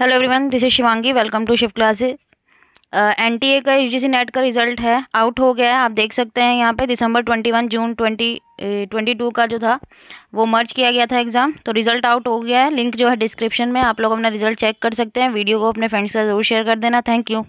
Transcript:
hello everyone this is Shivangi welcome to shift classes N T A का U G C NET का result है out हो गया है आप देख सकते हैं यहाँ पे December twenty one June twenty twenty two का जो था वो मर्ज किया गया था एग्ज़ाम तो रिज़ल्ट आउट हो गया है लिंक जो है डिस्क्रिप्शन में आप लोग अपना रिज़ल्ट चेक कर सकते हैं वीडियो को अपने फ्रेंड्स से ज़रूर शेयर कर देना थैंक यू